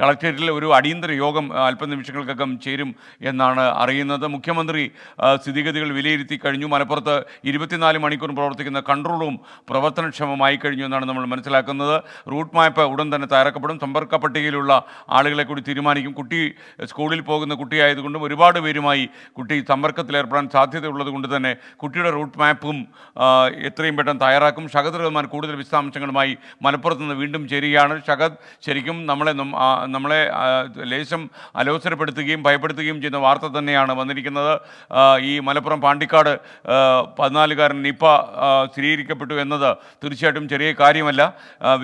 കളക്ടറേറ്റിൽ ഒരു അടിയന്തര യോഗം അല്പ നിമിഷങ്ങൾക്കകം ചേരും എന്നാണ് അറിയുന്നത് മുഖ്യമന്ത്രി സ്ഥിതിഗതികൾ വിലയിരുത്തി കഴിഞ്ഞു മലപ്പുറത്ത് ഇരുപത്തിനാല് മണിക്കൂർ പ്രവർത്തിക്കുന്ന കൺട്രോൾ റൂം പ്രവർത്തനക്ഷമമായി കഴിഞ്ഞു എന്നാണ് നമ്മൾ മനസ്സിലാക്കുന്നത് റൂട്ട് മാപ്പ് ഉടൻ തന്നെ തയ്യാറാക്കപ്പെടും സമ്പർക്ക പട്ടികയിലുള്ള ആളുകളെ കൂടി തീരുമാനിക്കും കുട്ടി സ്കൂളിൽ പോകുന്ന കുട്ടിയായതുകൊണ്ടും ഒരുപാട് പേരുമായി കുട്ടി സമ്പർക്കത്തിലേർപ്പെടാൻ സാധ്യതയുള്ളത് കൊണ്ട് തന്നെ കുട്ടിയുടെ റൂട്ട് മാപ്പും എത്രയും പെട്ടെന്ന് തയ്യാറാക്കും ഷഹദ് റഹ്മാൻ കൂടുതൽ വിശദാംശങ്ങളുമായി മലപ്പുറത്ത് നിന്ന് വീണ്ടും ചേരുകയാണ് ഷഹദ് ശരിക്കും നമ്മളെ നമ്മളെ ലേശം അലോസരപ്പെടുത്തുകയും ഭയപ്പെടുത്തുകയും ചെയ്യുന്ന വാർത്ത തന്നെയാണ് വന്നിരിക്കുന്നത് ഈ മലപ്പുറം പാണ്ടിക്കാട് പതിനാലുകാരൻ നിപ്പ സ്ഥിരീകരിക്കപ്പെട്ടു എന്നത് തീർച്ചയായിട്ടും ചെറിയ കാര്യമല്ല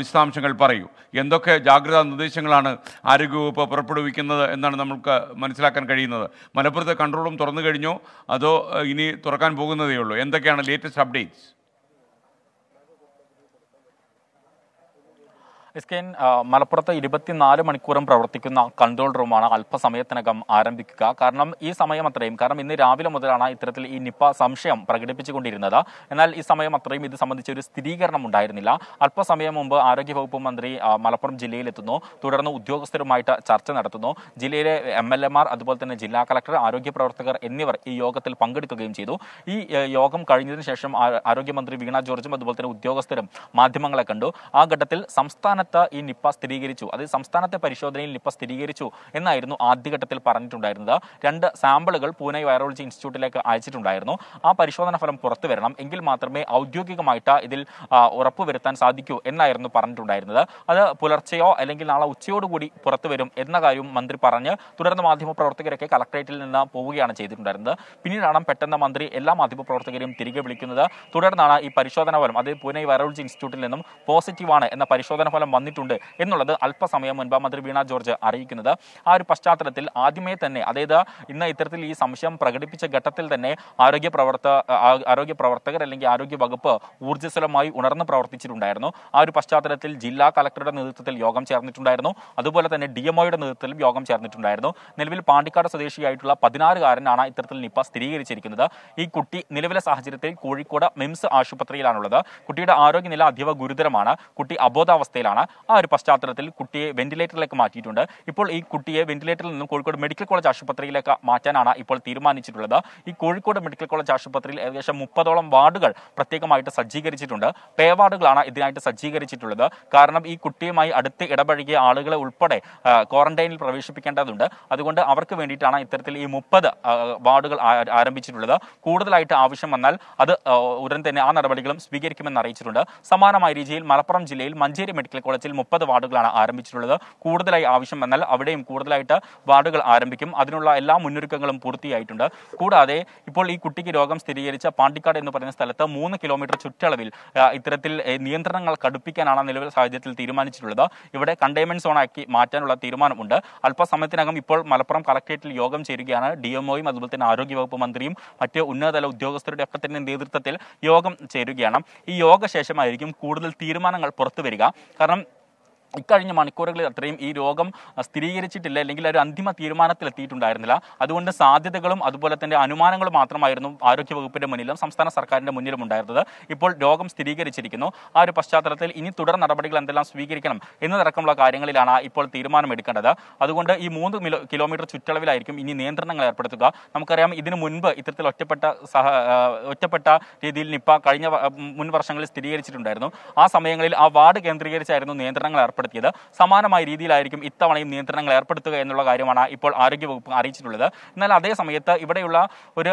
വിശദാംശങ്ങൾ പറയൂ എന്തൊക്കെ ജാഗ്രതാ നിർദ്ദേശങ്ങളാണ് ആരോഗ്യവകുപ്പ് പുറപ്പെടുവിക്കുന്നത് എന്നാണ് നമുക്ക് മനസ്സിലാക്കാൻ കഴിയുന്നത് മലപ്പുറത്തെ കൺട്രോളും തുറന്നു കഴിഞ്ഞോ അതോ ഇനി തുറക്കാൻ പോകുന്നതേ ഉള്ളൂ എന്തൊക്കെയാണ് ലേറ്റസ്റ്റ് അപ്ഡേറ്റ്സ് എസ്കെൻ മലപ്പുറത്ത് ഇരുപത്തിനാല് മണിക്കൂറും പ്രവർത്തിക്കുന്ന കൺട്രോൾ റൂമാണ് അല്പസമയത്തിനകം ആരംഭിക്കുക കാരണം ഈ സമയം അത്രയും കാരണം ഇന്ന് രാവിലെ മുതലാണ് ഇത്തരത്തിൽ ഈ നിപ്പ സംശയം പ്രകടിപ്പിച്ചുകൊണ്ടിരുന്നത് എന്നാൽ ഈ സമയം അത്രയും ഇത് സംബന്ധിച്ച് ഒരു സ്ഥിരീകരണം ഉണ്ടായിരുന്നില്ല അല്പസമയം മുമ്പ് ആരോഗ്യവകുപ്പ് മന്ത്രി മലപ്പുറം ജില്ലയിലെത്തുന്നു തുടർന്ന് ഉദ്യോഗസ്ഥരുമായിട്ട് ചർച്ച നടത്തുന്നു ജില്ലയിലെ എം എൽ മാർ അതുപോലെ തന്നെ ജില്ലാ കളക്ടർ ആരോഗ്യ പ്രവർത്തകർ എന്നിവർ ഈ യോഗത്തിൽ പങ്കെടുക്കുകയും ചെയ്തു ഈ യോഗം കഴിഞ്ഞതിന് ശേഷം ആരോഗ്യമന്ത്രി വീണ ജോർജും അതുപോലെ തന്നെ ഉദ്യോഗസ്ഥരും മാധ്യമങ്ങളെ കണ്ടു ആ ഘട്ടത്തിൽ സംസ്ഥാന സംസ്ഥാനത്ത് ഈ നിപ്പ സ്ഥിരീകരിച്ചു അത് സംസ്ഥാനത്തെ പരിശോധനയിൽ നിപ്പ സ്ഥിരീകരിച്ചു എന്നായിരുന്നു ആദ്യഘട്ടത്തിൽ പറഞ്ഞിട്ടുണ്ടായിരുന്നത് രണ്ട് സാമ്പിളുകൾ പൂനെ വൈറോളജി ഇൻസ്റ്റിറ്റ്യൂട്ടിലേക്ക് അയച്ചിട്ടുണ്ടായിരുന്നു ആ പരിശോധന ഫലം പുറത്തു വരണം എങ്കിൽ മാത്രമേ ഔദ്യോഗികമായിട്ട് ഇതിൽ ഉറപ്പുവരുത്താൻ സാധിക്കൂ എന്നായിരുന്നു പറഞ്ഞിട്ടുണ്ടായിരുന്നത് അത് പുലർച്ചെയോ അല്ലെങ്കിൽ നാളെ ഉച്ചയോടുകൂടി പുറത്തു വരും എന്ന കാര്യം മന്ത്രി പറഞ്ഞ് തുടർന്ന് പ്രവർത്തകരൊക്കെ കളക്ടറേറ്റിൽ നിന്ന് പോവുകയാണ് ചെയ്തിട്ടുണ്ടായിരുന്നത് പിന്നീടാണ് പെട്ടെന്ന് മന്ത്രി എല്ലാ മാധ്യമപ്രവർത്തകരെയും തിരികെ വിളിക്കുന്നത് തുടർന്നാണ് ഈ പരിശോധന ഫലം അത് പൂനെ വൈറോളജി ഇൻസ്റ്റിറ്റ്യൂട്ടിൽ നിന്നും പോസിറ്റീവാണ് എന്ന പരിശോധന ഫലം തീരുമാനം വന്നിട്ടുണ്ട് എന്നുള്ളത് അല്പസമയം മുൻപ് മന്ത്രി വീണ ജോർജ് അറിയിക്കുന്നത് ആ ഒരു പശ്ചാത്തലത്തിൽ ആദ്യമേ തന്നെ അതായത് ഇന്ന് ഇത്തരത്തിൽ ഈ സംശയം പ്രകടിപ്പിച്ച ഘട്ടത്തിൽ തന്നെ ആരോഗ്യ പ്രവർത്ത ആരോഗ്യ പ്രവർത്തകർ അല്ലെങ്കിൽ ആരോഗ്യ വകുപ്പ് ഊർജ്ജസ്വലമായി ഉണർന്ന് പ്രവർത്തിച്ചിട്ടുണ്ടായിരുന്നു ആ ഒരു പശ്ചാത്തലത്തിൽ ജില്ലാ കലക്ടറുടെ നേതൃത്വത്തിൽ യോഗം ചേർന്നിട്ടുണ്ടായിരുന്നു അതുപോലെ തന്നെ ഡി എംഒയുടെ നേതൃത്വത്തിലും യോഗം ചേർന്നിട്ടുണ്ടായിരുന്നു നിലവിൽ പാണ്ടിക്കാട് സ്വദേശിയായിട്ടുള്ള പതിനാറുകാരനാണ് ഇത്തരത്തിൽ നിപ്പ സ്ഥിരീകരിച്ചിരിക്കുന്നത് ഈ കുട്ടി നിലവിലെ സാഹചര്യത്തിൽ കോഴിക്കോട് മിംസ് ആശുപത്രിയിലാണുള്ളത് കുട്ടിയുടെ ആരോഗ്യനില അതീവ ഗുരുതരമാണ് കുട്ടി അബോധാവസ്ഥയിലാണ് എന്നുള്ളതാണ് ആ ഒരു പശ്ചാത്തലത്തിൽ കുട്ടിയെ വെന്റിലേറ്ററിലേക്ക് മാറ്റിയിട്ടുണ്ട് ഇപ്പോൾ ഈ കുട്ടിയെ വെന്റിലേറ്ററിൽ നിന്നും കോഴിക്കോട് മെഡിക്കൽ കോളേജ് ആശുപത്രിയിലേക്ക് മാറ്റാനാണ് ഇപ്പോൾ തീരുമാനിച്ചിട്ടുള്ളത് ഈ കോഴിക്കോട് മെഡിക്കൽ കോളേജ് ആശുപത്രിയിൽ ഏകദേശം മുപ്പതോളം വാർഡുകൾ പ്രത്യേകമായിട്ട് സജ്ജീകരിച്ചിട്ടുണ്ട് പേ വാർഡുകളാണ് ഇതിനായിട്ട് സജ്ജീകരിച്ചിട്ടുള്ളത് കാരണം ഈ കുട്ടിയുമായി അടുത്ത് ഇടപഴകിയ ആളുകളെ ഉൾപ്പെടെ ക്വാറന്റൈനിൽ പ്രവേശിപ്പിക്കേണ്ടതുണ്ട് അതുകൊണ്ട് അവർക്ക് വേണ്ടിയിട്ടാണ് ഇത്തരത്തിൽ ഈ മുപ്പത് വാർഡുകൾ ആരംഭിച്ചിട്ടുള്ളത് കൂടുതലായിട്ട് ആവശ്യം വന്നാൽ അത് ഉടൻ തന്നെ ആ നടപടികളും സ്വീകരിക്കുമെന്ന് അറിയിച്ചിട്ടുണ്ട് സമാനമായ രീതിയിൽ മലപ്പുറം ജില്ലയിൽ മഞ്ചേരി മെഡിക്കൽ കോളേജിൽ മുപ്പത് വാർഡുകളാണ് ആരംഭിച്ചിട്ടുള്ളത് കൂടുതലായി ആവശ്യം വന്നാൽ അവിടെയും കൂടുതലായിട്ട് വാർഡുകൾ ആരംഭിക്കും അതിനുള്ള എല്ലാ മുന്നൊരുക്കങ്ങളും പൂർത്തിയായിട്ടുണ്ട് കൂടാതെ ഇപ്പോൾ ഈ കുട്ടിക്ക് രോഗം സ്ഥിരീകരിച്ച പാണ്ടിക്കാട് എന്ന് പറയുന്ന സ്ഥലത്ത് മൂന്ന് കിലോമീറ്റർ ചുറ്റളവിൽ ഇത്തരത്തിൽ നിയന്ത്രണങ്ങൾ കടുപ്പിക്കാനാണ് നിലവിൽ സാഹചര്യത്തിൽ തീരുമാനിച്ചിട്ടുള്ളത് ഇവിടെ കണ്ടെയ്ൻമെന്റ് സോണാക്കി മാറ്റാനുള്ള തീരുമാനമുണ്ട് അല്പസമയത്തിനകം ഇപ്പോൾ മലപ്പുറം കളക്ട്രേറ്റിൽ യോഗം ചേരുകയാണ് ഡി എംഒയും അതുപോലെ തന്നെ ആരോഗ്യവകുപ്പ് മന്ത്രിയും മറ്റ് ഉന്നതതല ഉദ്യോഗസ്ഥരുടെ ഒക്കെ തന്നെ നേതൃത്വത്തിൽ യോഗം ചേരുകയാണ് ഈ ശേഷമായിരിക്കും കൂടുതൽ തീരുമാനങ്ങൾ പുറത്തു വരിക കാരണം ഇക്കഴിഞ്ഞ മണിക്കൂറുകളിൽ അത്രയും ഈ രോഗം സ്ഥിരീകരിച്ചിട്ടില്ല അല്ലെങ്കിൽ ഒരു അന്തിമ തീരുമാനത്തിൽ എത്തിയിട്ടുണ്ടായിരുന്നില്ല അതുകൊണ്ട് സാധ്യതകളും അതുപോലെ തന്നെ അനുമാനങ്ങളും മാത്രമായിരുന്നു ആരോഗ്യവകുപ്പിന്റെ മുന്നിലും സംസ്ഥാന സർക്കാരിന്റെ മുന്നിലും ഉണ്ടായിരുന്നത് ഇപ്പോൾ രോഗം സ്ഥിരീകരിച്ചിരിക്കുന്നു ആ ഒരു പശ്ചാത്തലത്തിൽ ഇനി തുടർ നടപടികൾ എന്തെല്ലാം സ്വീകരിക്കണം എന്നതടക്കമുള്ള കാര്യങ്ങളിലാണ് ഇപ്പോൾ തീരുമാനമെടുക്കേണ്ടത് അതുകൊണ്ട് ഈ മൂന്ന് കിലോമീറ്റർ ചുറ്റളവിലായിരിക്കും ഇനി നിയന്ത്രണങ്ങൾ ഏർപ്പെടുത്തുക നമുക്കറിയാം ഇതിനു മുൻപ് ഇത്തരത്തിൽ ഒറ്റപ്പെട്ട സഹ ഒറ്റപ്പെട്ട രീതിയിൽ നിപ്പ കഴിഞ്ഞ മുൻ വർഷങ്ങളിൽ സ്ഥിരീകരിച്ചിട്ടുണ്ടായിരുന്നു ആ സമയങ്ങളിൽ ആ വാർഡ് കേന്ദ്രീകരിച്ചായിരുന്നു നിയന്ത്രണങ്ങൾ ഏർപ്പെടുത്തിയത് സമാനമായ രീതിയിലായിരിക്കും ഇത്തവണയും നിയന്ത്രണങ്ങൾ ഏർപ്പെടുത്തുക എന്നുള്ള കാര്യമാണ് ഇപ്പോൾ ആരോഗ്യവകുപ്പ് അറിയിച്ചിട്ടുള്ളത് എന്നാൽ അതേ ഇവിടെയുള്ള ഒരു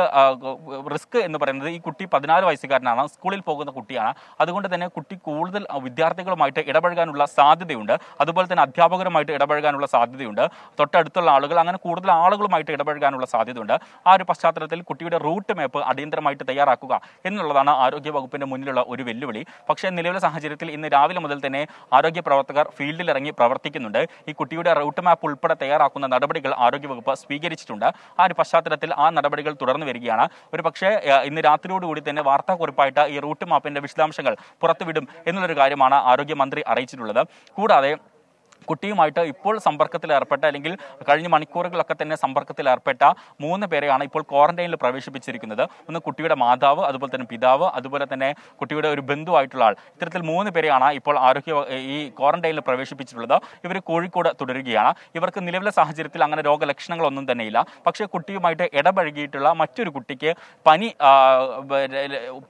റിസ്ക് എന്ന് പറയുന്നത് ഈ കുട്ടി പതിനാല് വയസ്സുകാരനാണ് സ്കൂളിൽ പോകുന്ന കുട്ടിയാണ് അതുകൊണ്ട് തന്നെ കുട്ടി കൂടുതൽ വിദ്യാർത്ഥികളുമായിട്ട് ഇടപഴകാനുള്ള സാധ്യതയുണ്ട് അതുപോലെ തന്നെ അധ്യാപകരുമായിട്ട് ഇടപഴകാനുള്ള സാധ്യതയുണ്ട് തൊട്ടടുത്തുള്ള ആളുകൾ അങ്ങനെ കൂടുതൽ ആളുകളുമായിട്ട് ഇടപഴകാനുള്ള സാധ്യതയുണ്ട് ആ ഒരു പശ്ചാത്തലത്തിൽ കുട്ടിയുടെ റൂട്ട് മാപ്പ് അടിയന്തരമായിട്ട് തയ്യാറാക്കുക എന്നുള്ളതാണ് ആരോഗ്യ വകുപ്പിന്റെ മുന്നിലുള്ള ഒരു വെല്ലുവിളി പക്ഷേ നിലവിലെ സാഹചര്യത്തിൽ ഇന്ന് രാവിലെ മുതൽ തന്നെ ആരോഗ്യ പ്രവർത്തകർ ഫീൽഡിൽ ഇറങ്ങി പ്രവർത്തിക്കുന്നുണ്ട് ഈ കുട്ടിയുടെ റൂട്ട് മാപ്പ് ഉൾപ്പെടെ തയ്യാറാക്കുന്ന നടപടികൾ ആരോഗ്യവകുപ്പ് സ്വീകരിച്ചിട്ടുണ്ട് ആ ഒരു പശ്ചാത്തലത്തിൽ ആ നടപടികൾ തുടർന്നു വരികയാണ് ഒരു പക്ഷേ ഇന്ന് രാത്രിയോടുകൂടി തന്നെ വാർത്താക്കുറിപ്പായിട്ട് ഈ റൂട്ട് മാപ്പിന്റെ വിശദാംശങ്ങൾ പുറത്തുവിടും എന്നുള്ളൊരു കാര്യമാണ് ആരോഗ്യമന്ത്രി അറിയിച്ചിട്ടുള്ളത് കൂടാതെ കുട്ടിയുമായിട്ട് ഇപ്പോൾ സമ്പർക്കത്തിൽ ഏർപ്പെട്ട അല്ലെങ്കിൽ കഴിഞ്ഞ മണിക്കൂറുകളൊക്കെ തന്നെ സമ്പർക്കത്തിൽ ഏർപ്പെട്ട മൂന്ന് പേരെയാണ് ഇപ്പോൾ ക്വാറന്റൈനിൽ പ്രവേശിപ്പിച്ചിരിക്കുന്നത് ഒന്ന് കുട്ടിയുടെ മാതാവ് അതുപോലെ തന്നെ പിതാവ് അതുപോലെ തന്നെ കുട്ടിയുടെ ഒരു ബന്ധുവായിട്ടുള്ള ആൾ ഇത്തരത്തിൽ മൂന്ന് പേരെയാണ് ഇപ്പോൾ ആരോഗ്യ ഈ ക്വാറന്റൈനിൽ പ്രവേശിപ്പിച്ചിട്ടുള്ളത് ഇവർ കോഴിക്കോട് തുടരുകയാണ് ഇവർക്ക് നിലവിലെ സാഹചര്യത്തിൽ അങ്ങനെ രോഗലക്ഷണങ്ങളൊന്നും തന്നെയില്ല പക്ഷേ കുട്ടിയുമായിട്ട് ഇടപഴകിയിട്ടുള്ള മറ്റൊരു കുട്ടിക്ക് പനി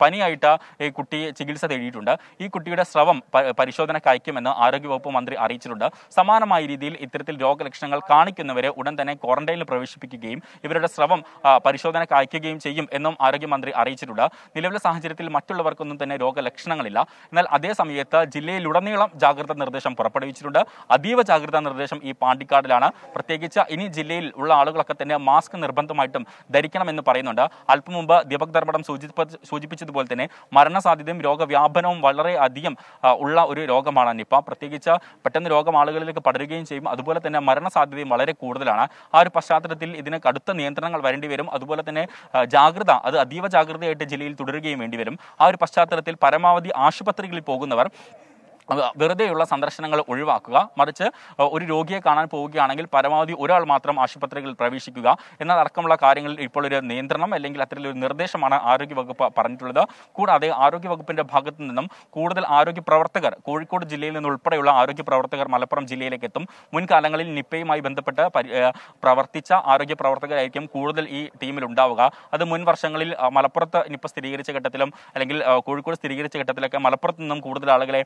പനിയായിട്ട് ഈ കുട്ടി ചികിത്സ തേടിയിട്ടുണ്ട് ഈ കുട്ടിയുടെ സ്രവം പരിശോധനയ്ക്ക് അയക്കുമെന്ന് ആരോഗ്യവകുപ്പ് മന്ത്രി അറിയിച്ചിട്ടുണ്ട് സമാനമായ രീതിയിൽ ഇത്തരത്തിൽ രോഗലക്ഷണങ്ങൾ കാണിക്കുന്നവരെ ഉടൻ തന്നെ ക്വാറന്റൈനിൽ പ്രവേശിപ്പിക്കുകയും ഇവരുടെ ശ്രവം പരിശോധനയ്ക്ക് അയക്കുകയും ചെയ്യും എന്നും ആരോഗ്യമന്ത്രി അറിയിച്ചിട്ടുണ്ട് നിലവിലെ സാഹചര്യത്തിൽ മറ്റുള്ളവർക്കൊന്നും തന്നെ രോഗലക്ഷണങ്ങളില്ല എന്നാൽ അതേ സമയത്ത് ജില്ലയിലുടനീളം ജാഗ്രതാ നിർദ്ദേശം പുറപ്പെടുവിച്ചിട്ടുണ്ട് അതീവ ജാഗ്രതാ നിർദ്ദേശം ഈ പാണ്ടിക്കാടിലാണ് പ്രത്യേകിച്ച് ഇനി ജില്ലയിൽ ഉള്ള ആളുകളൊക്കെ തന്നെ മാസ്ക് നിർബന്ധമായിട്ടും ധരിക്കണമെന്ന് പറയുന്നുണ്ട് അല്പം മുമ്പ് ദീപക് ധർമ്മടം സൂചിപ്പിച്ചതുപോലെ തന്നെ മരണസാധ്യതയും രോഗവ്യാപനവും വളരെ അധികം ഉള്ള ഒരു രോഗമാണ് നിപ്പ പ്രത്യേകിച്ച് പെട്ടെന്ന് രോഗം ആളുകളിലേക്ക് പടരുകയും ചെയ്യും അതുപോലെ തന്നെ മരണസാധ്യതയും വളരെ കൂടുതലാണ് ആ ഒരു പശ്ചാത്തലത്തിൽ ഇതിന് കടുത്ത നിയന്ത്രണങ്ങൾ വരേണ്ടി വരും അതുപോലെ തന്നെ ജാഗ്രത അത് അതീവ ജാഗ്രതയായിട്ട് ജില്ലയിൽ തുടരുകയും വേണ്ടി വരും ആ ഒരു പശ്ചാത്തലത്തിൽ പരമാവധി ആശുപത്രികളിൽ പോകുന്നവർ വെറുതെയുള്ള സന്ദർശനങ്ങൾ ഒഴിവാക്കുക മറിച്ച് ഒരു രോഗിയെ കാണാൻ പോവുകയാണെങ്കിൽ പരമാവധി ഒരാൾ മാത്രം ആശുപത്രികളിൽ പ്രവേശിക്കുക എന്നതടക്കമുള്ള കാര്യങ്ങളിൽ ഇപ്പോൾ ഒരു നിയന്ത്രണം അല്ലെങ്കിൽ അത്തരത്തിലൊരു നിർദ്ദേശമാണ് ആരോഗ്യവകുപ്പ് പറഞ്ഞിട്ടുള്ളത് കൂടാതെ വകുപ്പിന്റെ ഭാഗത്തു നിന്നും കൂടുതൽ ആരോഗ്യ പ്രവർത്തകർ കോഴിക്കോട് ജില്ലയിൽ നിന്ന് ഉൾപ്പെടെയുള്ള ആരോഗ്യ പ്രവർത്തകർ മലപ്പുറം ജില്ലയിലേക്ക് എത്തും മുൻകാലങ്ങളിൽ നിപ്പയുമായി ബന്ധപ്പെട്ട് പ്രവർത്തിച്ച ആരോഗ്യ പ്രവർത്തകരായിരിക്കും കൂടുതൽ ഈ ടീമിൽ ഉണ്ടാവുക അത് മുൻ വർഷങ്ങളിൽ മലപ്പുറത്ത് നിപ്പ സ്ഥിരീകരിച്ച ഘട്ടത്തിലും അല്ലെങ്കിൽ കോഴിക്കോട് സ്ഥിരീകരിച്ച ഘട്ടത്തിലൊക്കെ മലപ്പുറത്ത് നിന്നും കൂടുതൽ ആളുകളെ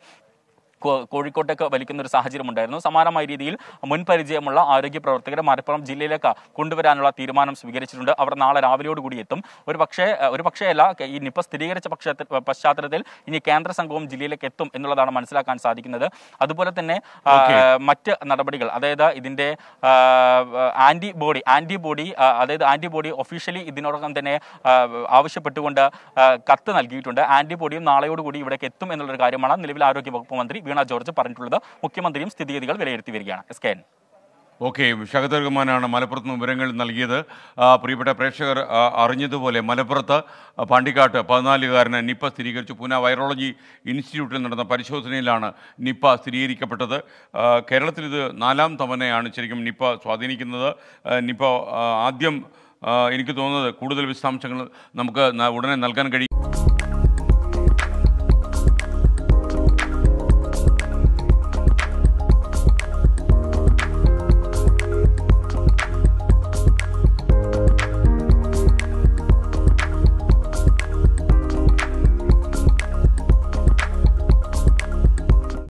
കോഴിക്കോട്ടേക്ക് വലിക്കുന്ന ഒരു സാഹചര്യം ഉണ്ടായിരുന്നു സമാനമായ രീതിയിൽ മുൻപരിചയമുള്ള ആരോഗ്യ പ്രവർത്തകരെ മലപ്പുറം ജില്ലയിലേക്ക് കൊണ്ടുവരാനുള്ള തീരുമാനം സ്വീകരിച്ചിട്ടുണ്ട് അവർ നാളെ രാവിലെയോടുകൂടി എത്തും ഒരു പക്ഷേ ഒരു അല്ല ഈ നിപ്പ സ്ഥിരീകരിച്ച പക്ഷത്തിൽ പശ്ചാത്തലത്തിൽ ഇനി കേന്ദ്ര സംഘവും ജില്ലയിലേക്ക് എത്തും എന്നുള്ളതാണ് മനസ്സിലാക്കാൻ സാധിക്കുന്നത് അതുപോലെ തന്നെ മറ്റ് നടപടികൾ അതായത് ഇതിന്റെ ആന്റിബോഡി ആന്റിബോഡി അതായത് ആന്റിബോഡി ഒഫീഷ്യലി ഇതിനോടൊപ്പം തന്നെ ആവശ്യപ്പെട്ടുകൊണ്ട് കത്ത് നൽകിയിട്ടുണ്ട് ആന്റിബോഡിയും നാളെയോടുകൂടി ഇവിടേക്ക് എത്തും എന്നുള്ളൊരു കാര്യമാണ് നിലവിൽ ആരോഗ്യ വകുപ്പ് മന്ത്രി വീണ ജോർജ് പറഞ്ഞിട്ടുള്ളത് മുഖ്യമന്ത്രിയും സ്ഥിതിഗതികൾ വിലയിരുത്തി വരികയാണ് S K N okay Shahadar റഹ്മാനാണ് മലപ്പുറത്ത് നിന്ന് വിവരങ്ങൾ നൽകിയത് പ്രിയപ്പെട്ട പ്രേക്ഷകർ അറിഞ്ഞതുപോലെ മലപ്പുറത്ത് പാണ്ടിക്കാട്ട് പതിനാലുകാരന് നിപ്പ സ്ഥിരീകരിച്ചു പൂന വൈറോളജി ഇൻസ്റ്റിറ്റ്യൂട്ടിൽ നടന്ന പരിശോധനയിലാണ് നിപ്പ സ്ഥിരീകരിക്കപ്പെട്ടത് കേരളത്തിൽ ഇത് നാലാം തവണയാണ് ശരിക്കും നിപ്പ സ്വാധീനിക്കുന്നത് നിപ്പ ആദ്യം എനിക്ക് തോന്നുന്നത് കൂടുതൽ വിശദാംശങ്ങൾ നമുക്ക് ഉടനെ നൽകാൻ കഴിയും